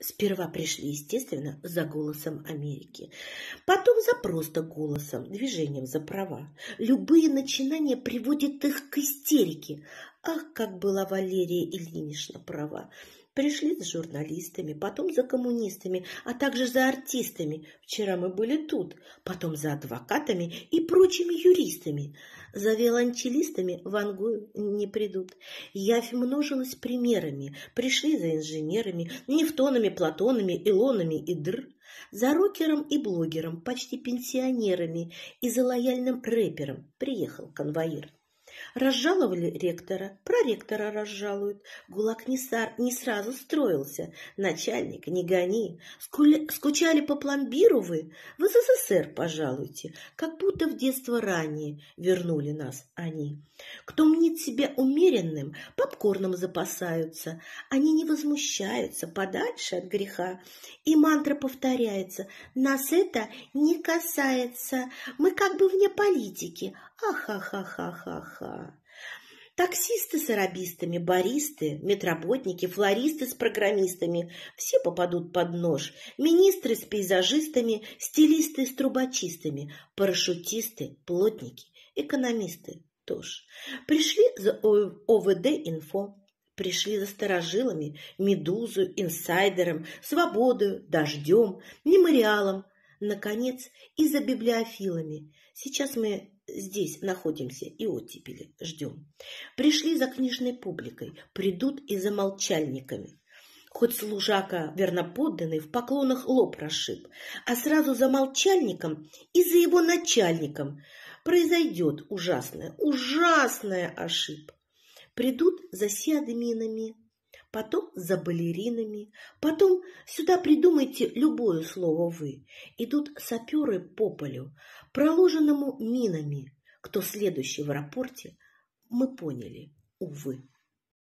Сперва пришли, естественно, за голосом Америки. Потом за просто голосом, движением за права. Любые начинания приводят их к истерике, Ах, как была Валерия Ильинична права. Пришли с журналистами, потом за коммунистами, а также за артистами. Вчера мы были тут, потом за адвокатами и прочими юристами. За виолончелистами в Ангую не придут. Явь множилась примерами. Пришли за инженерами, нефтонами, платонами, илонами и др. За рокером и блогером, почти пенсионерами, и за лояльным рэпером приехал конвоир. Разжаловали ректора, проректора разжалуют. ГУЛАГ не, сар, не сразу строился. Начальник, не гони. Скуля, скучали по пломбиру вы? В СССР пожалуйте. Как будто в детство ранее вернули нас они. Кто мнит себя умеренным, попкорном запасаются. Они не возмущаются подальше от греха. И мантра повторяется. Нас это не касается. Мы как бы вне политики. Аха-ха-ха-ха-ха дела. Таксисты с арабистами, баристы, медработники, флористы с программистами – все попадут под нож. Министры с пейзажистами, стилисты с трубочистами, парашютисты, плотники, экономисты тоже. Пришли за ОВД-инфо, пришли за старожилами, медузу, инсайдером, свободою, дождем, мемориалом, наконец, и за библиофилами. Сейчас мы здесь находимся и оттепели ждем. Пришли за книжной публикой, придут и за молчальниками. Хоть служака верноподданный в поклонах лоб расшиб, а сразу за молчальником и за его начальником произойдет ужасная, ужасная ошибка. Придут за сиадминами, потом за балеринами, потом сюда придумайте любое слово «вы». Идут саперы по полю, проложенному минами. Кто следующий в рапорте, мы поняли, увы.